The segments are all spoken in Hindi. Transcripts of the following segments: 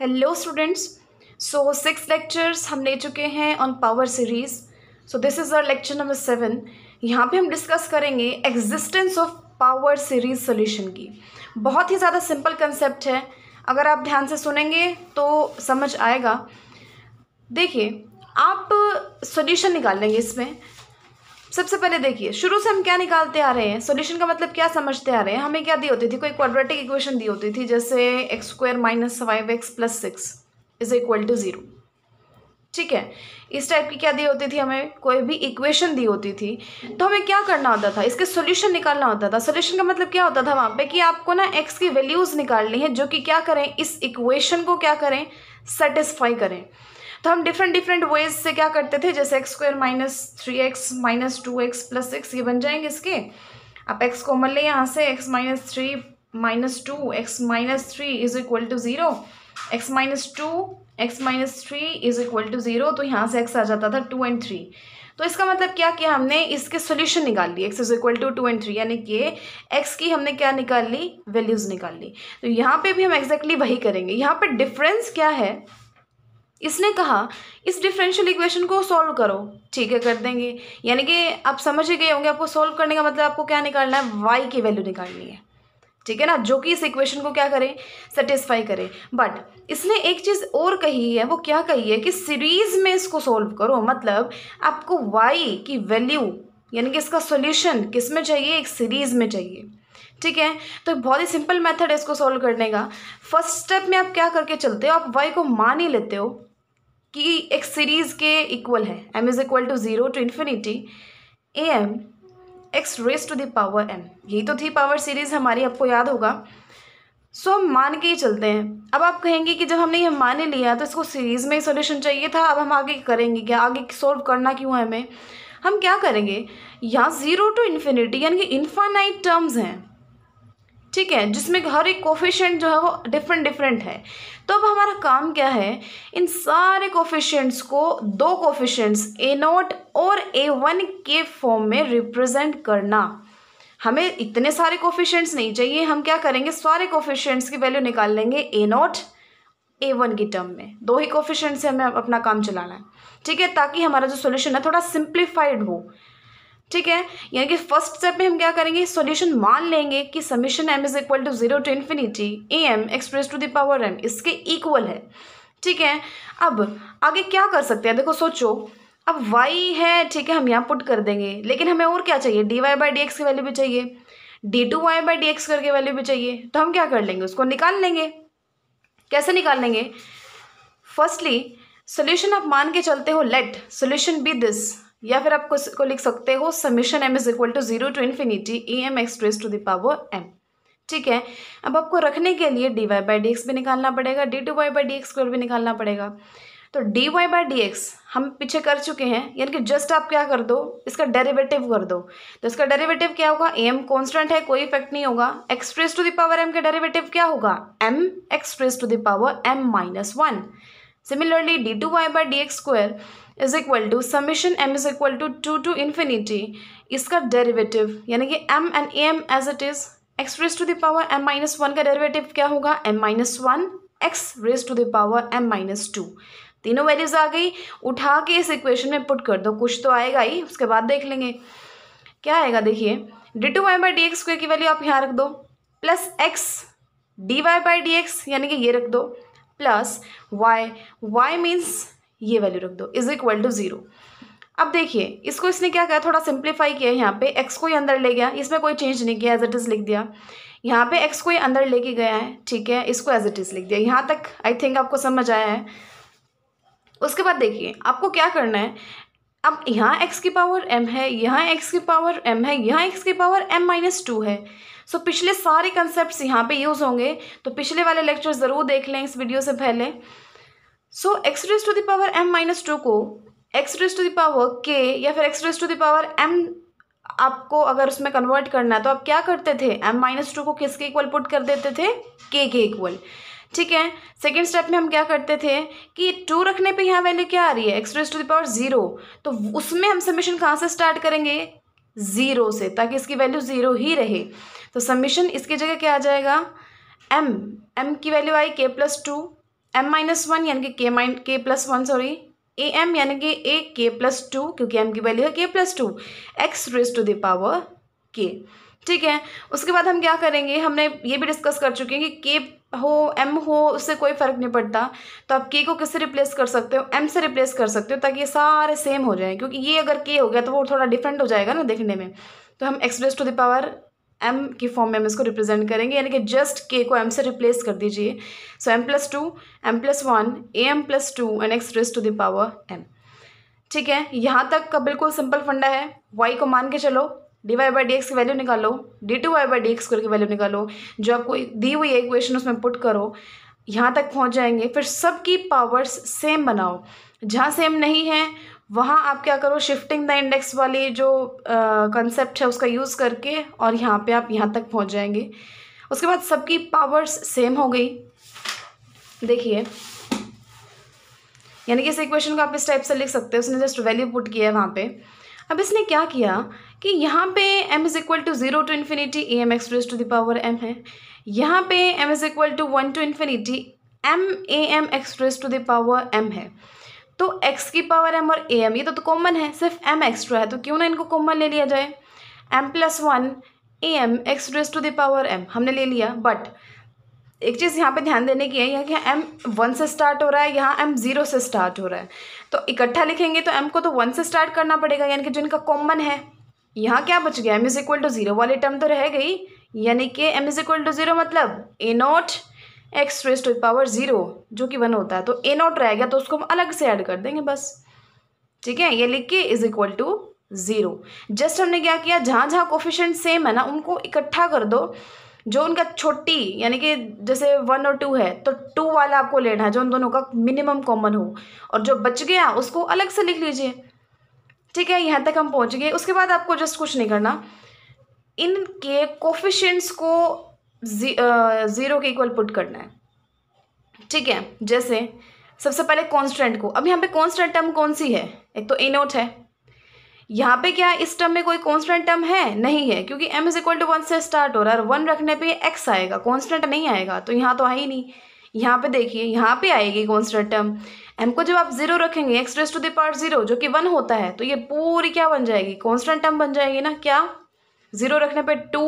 hello students so six lectures हम ले चुके हैं on power series so this is our lecture number seven यहाँ पे हम डिस्कस करेंगे existence of power series solution की बहुत ही ज़्यादा सिंपल कंसेप्ट है अगर आप ध्यान से सुनेंगे तो समझ आएगा देखिए आप सोल्यूशन निकाल लेंगे इसमें सबसे पहले देखिए शुरू से हम क्या निकालते आ रहे हैं सॉल्यूशन का मतलब क्या समझते आ रहे हैं हमें क्या दी होती थी कोई क्वाड्रेटिक इक्वेशन दी होती थी जैसे x square minus five x plus six is equal to zero ठीक है इस टाइप की क्या दी होती थी हमें कोई भी इक्वेशन दी होती थी तो हमें क्या करना होता था इसके सोल्यूशन निकालना होता था सोल्यूशन का मतलब क्या होता था वहाँ पे कि आपको ना एक्स की वैल्यूज़ निकालनी है जो कि क्या करें इस इक्वेशन को क्या करें सेटिस्फाई करें तो हम डिफरेंट डिफरेंट वेज से क्या करते थे जैसे x square minus three x minus two x plus six ये बन जाएंगे इसके आप एक्स कॉमन लें यहाँ से x minus three minus two x minus three is equal to zero x minus two x minus three is equal to zero तो यहाँ से एक्स आ जाता था टू एंड थ्री तो इसका मतलब क्या किया हमने इसके सोल्यूशन निकाल लिए x is equal to two and three यानी कि एक्स की हमने क्या निकाल ली वैल्यूज़ निकाल ली तो यहाँ पे भी हम एक्जैक्टली exactly वही करेंगे यहाँ पे डिफरेंस क्या है इसने कहा इस डिफरेंशियल इक्वेशन को सॉल्व करो ठीक है कर देंगे यानी कि आप समझ ही गए होंगे आपको सॉल्व करने का मतलब आपको क्या निकालना है वाई की वैल्यू निकालनी है ठीक है ना जो कि इस इक्वेशन को क्या करें सेटिस्फाई करें बट इसने एक चीज़ और कही है वो क्या कही है कि सीरीज़ में इसको सॉल्व करो मतलब आपको वाई की वैल्यू यानी कि इसका सोल्यूशन किस में चाहिए एक सीरीज़ में चाहिए ठीक है तो बहुत ही सिंपल मेथड है इसको सॉल्व करने का फर्स्ट स्टेप में आप क्या करके चलते हो आप वाई को मान ही लेते हो कि एक सीरीज़ के इक्वल है m is equal to zero to infinity a m x raise to the power m यही तो थी पावर सीरीज़ हमारी आपको याद होगा सो so, हम मान के ही चलते हैं अब आप कहेंगे कि जब हमने ये मान ही लिया तो इसको सीरीज़ में ही सोल्यूशन चाहिए था अब हम आगे करेंगे क्या आगे सॉल्व करना क्यों है हमें हम क्या करेंगे यहाँ ज़ीरो टू इन्फिनिटी यानी कि इन्फानाइट टर्म्स हैं ठीक है जिसमें हर एक कोफिशेंट जो है वो डिफरेंट डिफरेंट है तो अब हमारा काम क्या है इन सारे कोफिशेंट्स को दो कोफिशेंट्स ए नॉट और ए वन के फॉर्म में रिप्रेजेंट करना हमें इतने सारे कोफिशेंट्स नहीं चाहिए हम क्या करेंगे सारे कोफिशेंट्स की वैल्यू निकाल लेंगे ए नॉट ए वन की टर्म में दो ही कोफिशेंट से हमें अपना काम चलाना है ठीक है ताकि हमारा जो सोल्यूशन है थोड़ा सिंप्लीफाइड हो ठीक है यानी कि फर्स्ट स्टेप में हम क्या करेंगे सॉल्यूशन मान लेंगे कि summation M is equal to zero to infinity a m express to the power m इसके इक्वल है ठीक है अब आगे क्या कर सकते हैं देखो सोचो अब वाई है ठीक है हम यहाँ पुट कर देंगे लेकिन हमें और क्या चाहिए d y by D x की वैल्यू भी चाहिए d two Y by D x करके वैल्यू भी चाहिए तो हम क्या कर लेंगे उसको निकाल लेंगे कैसे निकाल लेंगे फर्स्टली सोल्यूशन आप मान के चलते हो लेट सोल्यूशन बी दिस या फिर आप कुछ को लिख सकते हो summation m is equal to zero to infinity e m express to power m ठीक है अब आपको रखने के लिए d y by D x भी निकालना पड़ेगा d two Y by D x square भी निकालना पड़ेगा तो d y by D x हम पीछे कर चुके हैं यानी कि जस्ट आप क्या कर दो इसका डेरिवेटिव कर दो तो इसका डेरिवेटिव क्या होगा ए एम कॉन्स्टेंट है कोई इफेक्ट नहीं होगा एक्सप्रेस टू पावर एम का डेरिवेटिव क्या होगा M express to power M minus one similarly D two Y by D x square is equal to summation M is equal to two to infinity इसका डेरिवेटिव यानी कि M and A M as it is X raise to the power M minus one का डेरिवेटिव क्या होगा M minus one X raise to the power M minus two तीनों वैल्यूज आ गई उठा के इस इक्वेशन में पुट कर दो कुछ तो आएगा ही उसके बाद देख लेंगे क्या आएगा देखिए d two Y by D x square की वैल्यू आप यहाँ रख दो plus x d y by D x यानी कि ये रख दो प्लस वाई वाई मीन्स ये वैल्यू रख दो इज इक्वल टू ज़ीरो अब देखिए इसको इसने क्या किया थोड़ा सिंप्लीफाई किया यहाँ पे एक्स को ही अंदर ले गया इसमें कोई चेंज नहीं किया एज इट इज़ लिख दिया यहाँ पे एक्स को ही अंदर लेके गया है ठीक है इसको एज इट इज़ लिख दिया यहाँ तक आई थिंक आपको समझ आया है उसके बाद देखिए आपको क्या करना है अब यहाँ एक्स की पावर एम है यहाँ एक्स की पावर एम है यहाँ एक्स की पावर एम माइनस टू है सो so, पिछले सारे कंसेप्ट यहाँ पे यूज़ होंगे तो पिछले वाले लेक्चर ज़रूर देख लें इस वीडियो से पहले so x raise to the power m minus two को x raise to the power k या फिर x raise to the power m आपको अगर उसमें कन्वर्ट करना है तो आप क्या करते थे एम माइनस टू को किसके इक्वल पुट कर देते थे के के इक्वल ठीक है सेकेंड स्टेप में हम क्या करते थे कि टू रखने पे यहाँ वैल्यू क्या आ रही है x raise to the power zero तो उसमें हम सबमिशन कहाँ से स्टार्ट करेंगे ज़ीरो से ताकि इसकी वैल्यू ज़ीरो ही रहे तो सबमिशन इसकी जगह क्या आ जाएगा एम एम की value I k plus two m minus one यानी कि k minus k plus one sorry a m यानी कि ए के प्लस टू क्योंकि एम की वैल्यू है k plus two x raise to the power k ठीक है उसके बाद हम क्या करेंगे हमने ये भी डिस्कस कर चुके हैं कि के हो एम हो उससे कोई फ़र्क नहीं पड़ता तो आप के को किससे रिप्लेस कर सकते हो एम से रिप्लेस कर सकते हो ताकि ये सारे सेम हो जाएं क्योंकि ये अगर के हो गया तो वो थोड़ा डिफरेंट हो जाएगा ना देखने में तो हम express to the power m की फॉर्म में हम इसको रिप्रेजेंट करेंगे यानी कि जस्ट के को एम से रिप्लेस कर दीजिए so m plus two m plus one a m plus two and x raise to the power m ठीक है यहाँ तक का बिल्कुल सिंपल फंडा है वाई को मान के चलो d y by D x की वैल्यू निकालो d two Y by D x की वैल्यू निकालो जो आपको दी हुई है इक्वेशन उसमें पुट करो यहाँ तक पहुँच जाएंगे फिर सबकी पावर्स सेम बनाओ जहाँ सेम नहीं है वहाँ आप क्या करो शिफ्टिंग द इंडेक्स वाली जो कंसेप्ट है उसका यूज़ करके और यहाँ पे आप यहाँ तक पहुँच जाएंगे उसके बाद सबकी पावर्स सेम हो गई देखिए यानी कि इस इक्वेशन को आप इस टाइप से लिख सकते हो उसने जस्ट वैल्यू पुट किया है वहाँ पे अब इसने क्या किया कि यहाँ पे m is equal to zero to infinity a m express to the power m है यहाँ पे m is equal to one to infinity m a m express to the power m है तो x की पावर m और ए एम ये तो, तो कॉमन है सिर्फ m एक्स्ट्रा है तो क्यों ना इनको कॉमन ले लिया जाए m plus one a m x raise to the power m हमने ले लिया बट एक चीज़ यहाँ पे ध्यान देने की है यहाँ क्या एम वन से स्टार्ट हो रहा है यहाँ एम ज़ीरो से स्टार्ट हो रहा है तो इकट्ठा लिखेंगे तो एम को तो वन से स्टार्ट करना पड़ेगा यानी कि जो इनका कॉमन है यहाँ क्या बच गया m is equal to zero वाली टर्म तो रह गई यानी कि m is equal to zero मतलब a not x raise to power zero जो कि वन होता है तो ए नॉट रह गया तो उसको हम अलग से ऐड कर देंगे बस ठीक है ये लिख के is equal to zero just हमने क्या किया जहाँ जहाँ कोफिशेंट सेम है ना उनको इकट्ठा कर दो जो उनका छोटी यानी कि जैसे वन और टू है तो टू वाला आपको लेना है जो उन दोनों का मिनिमम कॉमन हो और जो बच गया उसको अलग से लिख लीजिए ठीक है यहाँ तक हम पहुँच गए उसके बाद आपको जस्ट कुछ नहीं करना इनके कोफिशेंट्स को ज़ीरो uh, के इक्वल पुट करना है ठीक है जैसे सबसे पहले कॉन्स्टेंट को अब यहाँ पे कॉन्स्टेंट टर्म कौन सी है एक तो इनोट है यहाँ पे क्या इस टर्म में कोई कॉन्स्टेंट टर्म है नहीं है क्योंकि m is equal to one से स्टार्ट हो रहा है और वन रखने पे x आएगा कॉन्स्टेंट नहीं आएगा तो यहाँ तो आए ही नहीं यहाँ पे देखिए यहाँ पे आएगी कॉन्स्टेंट टर्म m को जब आप जीरो रखेंगे एक्स रेस टू दार्ट जीरो जो कि वन होता है तो ये पूरी क्या बन जाएगी कॉन्स्टेंट टर्म बन जाएगी ना क्या जीरो रखने पर टू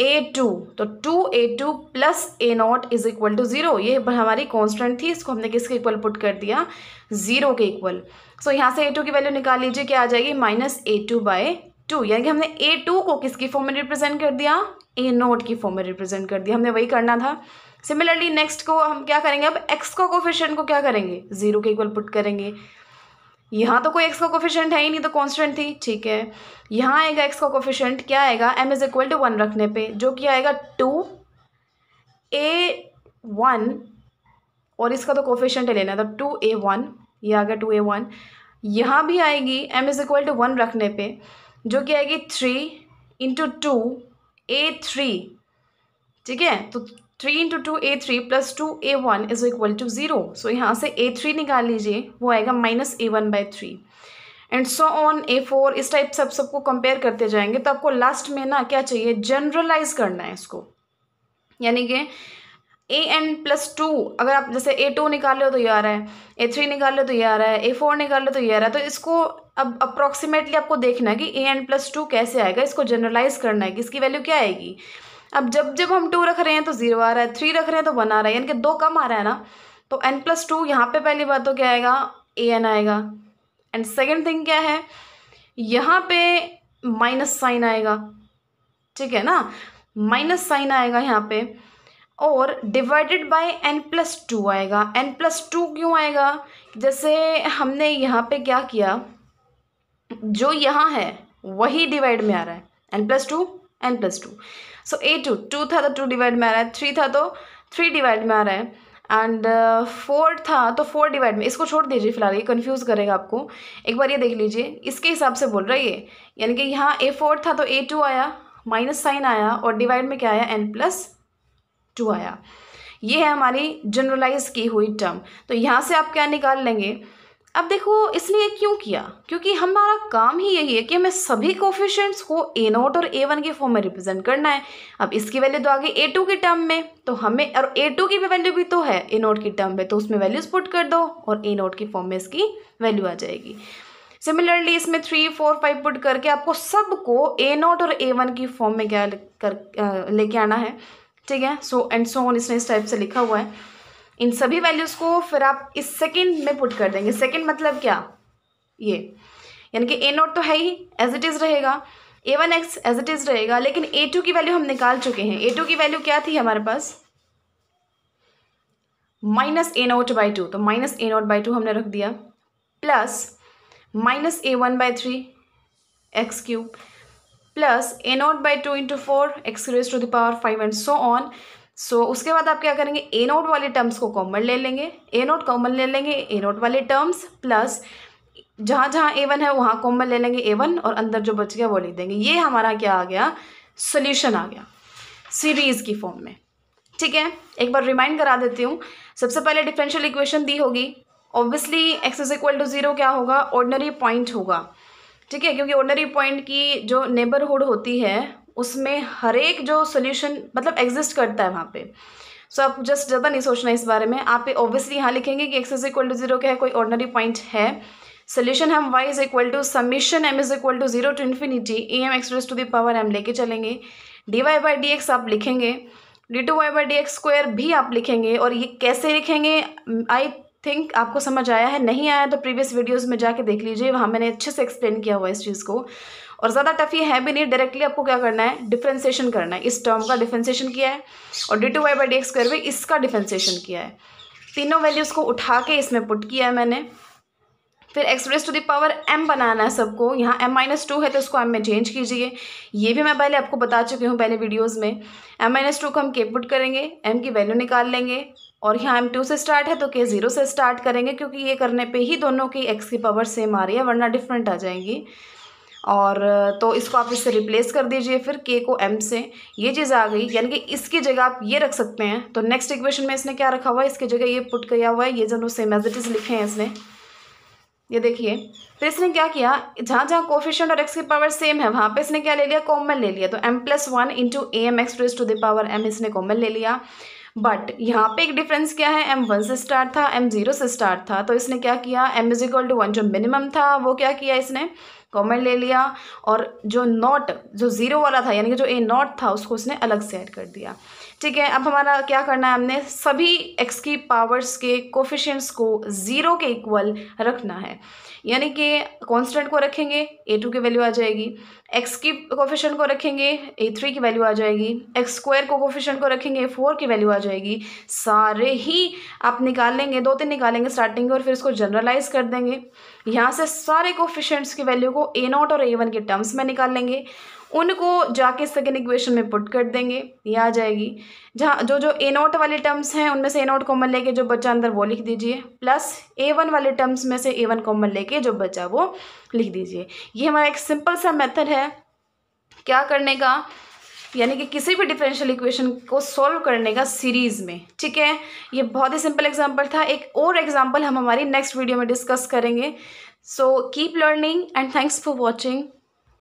ए टू तो two a two plus a not is equal to zero ये हमारी कांस्टेंट थी इसको हमने किसके इक्वल पुट कर दिया ज़ीरो के इक्वल सो so, यहाँ से ए टू की वैल्यू निकाल लीजिए क्या आ जाएगी minus a two by two यानी कि हमने ए टू को किसकी फॉर्म में रिप्रेजेंट कर दिया ए नॉट की फॉर्म में रिप्रेजेंट कर दिया हमने वही करना था सिमिलरली नेक्स्ट को हम क्या करेंगे अब एक्स को कोफिशियंट को क्या करेंगे ज़ीरो के इक्वल पुट करेंगे यहाँ तो कोई एक्स का कोफिशेंट है ही नहीं तो कॉन्स्टेंट थी ठीक है यहाँ आएगा एक्स का कोफिशेंट क्या आएगा m is equal to one रखने पे जो कि आएगा टू ए वन और इसका तो कोफिशेंट है लेना था टू ए वन ये आ गया टू ए वन यहाँ भी आएगी m is equal to one रखने पे जो कि आएगी three into two a three ठीक है तो three into two a three plus two a one is equal to zero so यहाँ से ए थ्री निकाल लीजिए वो आएगा minus a one by three and so on a four इस टाइप से सब सबको कंपेयर करते जाएंगे तो आपको लास्ट में ना क्या चाहिए जनरलाइज करना है इसको यानी कि ए एन प्लस टू अगर आप जैसे ए टू निकाल लो तो ये आ रहा है ए थ्री निकाल लो तो ये आ रहा है ए फोर निकाल लो तो ये आ रहा है तो इसको अब अप्रॉक्सीमेटली आपको देखना है कि ए एन प्लस टू कैसे आएगा इसको जनरलाइज करना है कि इसकी वैल्यू क्या आएगी अब जब जब हम टू रख रहे हैं तो ज़ीरो आ रहा है थ्री रख रहे हैं तो वन आ रहा है यानी कि दो कम आ रहा है ना तो एन प्लस टू यहाँ पर पहली बात तो क्या आएगा ए एन आएगा एंड सेकेंड थिंग क्या है यहाँ पे माइनस साइन आएगा ठीक है ना माइनस साइन आएगा यहाँ पे और divided by n plus two आएगा एन प्लस टू क्यों आएगा जैसे हमने यहाँ पे क्या किया जो यहाँ है वही डिवाइड में आ रहा है n plus two n plus two so a two two था तो टू डिवाइड में आ रहा है थ्री था तो थ्री डिवाइड में आ रहा है एंड फोर uh, था तो फोर डिवाइड में इसको छोड़ दीजिए फिलहाल ये कन्फ्यूज़ करेगा आपको एक बार ये देख लीजिए इसके हिसाब से बोल रहा है ये यानी कि यहाँ ए फोर था तो ए टू आया माइनस साइन आया और डिवाइड में क्या आया एन प्लस टू आया ये है हमारी जनरलाइज की हुई टर्म तो यहाँ से आप क्या निकाल लेंगे अब देखो इसलिए क्यों किया क्योंकि हमारा काम ही यही है कि हमें सभी कोफिशेंट्स को ए नोट और ए वन के फॉर्म में रिप्रेजेंट करना है अब इसकी वैल्यू तो आगे ए टू के टर्म में तो हमें और ए टू की भी वैल्यू भी तो है ए नोट की टर्म में तो उसमें वैल्यूज पुट कर दो और ए नोट की फॉर्म में इसकी वैल्यू आ जाएगी सिमिलरली इसमें थ्री फोर फाइव पुट करके आपको सबको ए नोट और ए वन की फॉर्म में क्या कर लेके आना है ठीक है सो एंड सो ऑन इसने इस टाइप से लिखा हुआ है इन सभी वैल्यूज़ को फिर आप इस सेकेंड में पुट कर देंगे सेकेंड मतलब क्या ये यानी कि ए नोट तो है ही एज इट इज़ रहेगा a one x as it is रहेगा लेकिन ए टू की वैल्यू हम निकाल चुके हैं ए टू की वैल्यू क्या थी हमारे पास minus a not by two तो minus a not by two हमने रख दिया plus minus a one by three x cube plus a not by two into four x raise to the power five and so on so so, उसके बाद आप क्या करेंगे ए नोट वाले टर्म्स को कॉमन ले लेंगे ए नोट कॉमन ले लेंगे ए नोट वाले टर्म्स प्लस जहाँ जहाँ ए वन है वहाँ कॉमन ले लेंगे ए वन और अंदर जो बच गया वो लिख देंगे ये हमारा क्या आ गया सोल्यूशन आ गया सीरीज़ की फॉर्म में ठीक है एक बार रिमाइंड करा देती हूँ सबसे पहले डिफरेंशियल इक्वेशन दी होगी obviously x is equal to zero क्या होगा ऑर्डनरी पॉइंट होगा ठीक है क्योंकि ऑर्डनरी पॉइंट की जो नेबरहुड होती है उसमें हर एक जो सोल्यूशन मतलब एग्जिस्ट करता है वहाँ पे सो so, आप जस्ट ज़्यादा नहीं सोचना इस बारे में आप ऑब्वियसली यहाँ लिखेंगे कि x is equal to zero क्या है कोई ऑर्डनरी पॉइंट है सोल्यूशन हम y is equal to summation M is equal to zero to infinity a m express to the power m लेके चलेंगे d y by D x आप लिखेंगे d two Y by D x square भी आप लिखेंगे और ये कैसे लिखेंगे आई थिंक आपको समझ आया है नहीं आया तो प्रीवियस वीडियोज़ में जाके देख लीजिए वहाँ मैंने अच्छे से एक्सप्लेन किया हुआ है इस चीज़ को और ज़्यादा टफ ये है भी नहीं डायरेक्टली आपको क्या करना है डिफ्रेंसीशन करना है इस टर्म का डिफ्रेंसेशन किया है और d two Y by D x square इसका डिफ्रेंसेशन किया है तीनों वैल्यूज़ को उठा के इसमें पुट किया है मैंने फिर x raise to the power m बनाना है सबको यहाँ एम माइनस टू है तो इसको एम में चेंज कीजिए ये भी मैं पहले आपको बता चुकी हूँ पहले वीडियोज़ में एम माइनस टू को हम के पुट करेंगे एम की वैल्यू निकाल लेंगे और यहाँ एम टू से स्टार्ट है तो के ज़ीरो से स्टार्ट करेंगे क्योंकि ये करने पे ही दोनों की एक्स की पावर सेम आ रही है वरना डिफरेंट आ जाएंगी और तो इसको आप इससे रिप्लेस कर दीजिए फिर के को एम से ये चीज़ आ गई यानी कि इसकी जगह आप ये रख सकते हैं तो नेक्स्ट इक्वेशन में इसने क्या रखा हुआ है इसकी जगह ये पुट किया हुआ है ये दोनों सेम एज इट इज़ लिखे हैं इसने ये देखिए फिर इसने क्या किया जहाँ जहाँ कोफिशेंट और एक्स की पावर सेम है वहाँ पे इसने क्या ले लिया कॉमन ले लिया तो m plus one into a m x to the power m इसने कॉमन ले लिया बट यहाँ पे एक डिफरेंस क्या है एम वन से स्टार्ट था एम ज़ीरो से स्टार्ट था तो इसने क्या किया m is equal to one जो मिनिमम था वो क्या किया इसने कॉमन ले लिया और जो नॉट जो ज़ीरो वाला था यानी कि जो ए नॉट था उसको उसने अलग से ऐड कर दिया ठीक है अब हमारा क्या करना है हमने सभी एक्स की पावर्स के कोफिशेंट्स को ज़ीरो के इक्वल रखना है यानी कि कांस्टेंट को रखेंगे ए टू की वैल्यू आ जाएगी एक्स की कोफिशेंट को रखेंगे ए थ्री की वैल्यू आ जाएगी एक्स स्क्वायर को कोफिशेंट को रखेंगे फोर की वैल्यू आ जाएगी सारे ही आप निकाल लेंगे दो तीन निकालेंगे स्टार्टिंग और फिर इसको जनरलाइज कर देंगे यहाँ से सारे कोफिशेंट्स की वैल्यू को ए नॉट और ए वन के टर्म्स में निकाल लेंगे उनको जाके सेकेंड इक्वेशन में पुट कर देंगे ये आ जाएगी जहाँ जो जो ए नोट वाले टर्म्स हैं उनमें से ए नोट कॉमन लेके जो बच्चा अंदर वो लिख दीजिए प्लस ए वन वाले टर्म्स में से ए वन कॉमन लेके जो बच्चा वो लिख दीजिए ये हमारा एक सिंपल सा मेथड है क्या करने का यानी कि किसी भी डिफरेंशियल इक्वेशन को सॉल्व करने का सीरीज़ में ठीक है ये बहुत ही सिंपल एग्जांपल था एक और एग्जांपल हम हमारी नेक्स्ट वीडियो में डिस्कस करेंगे so keep learning and thanks for watching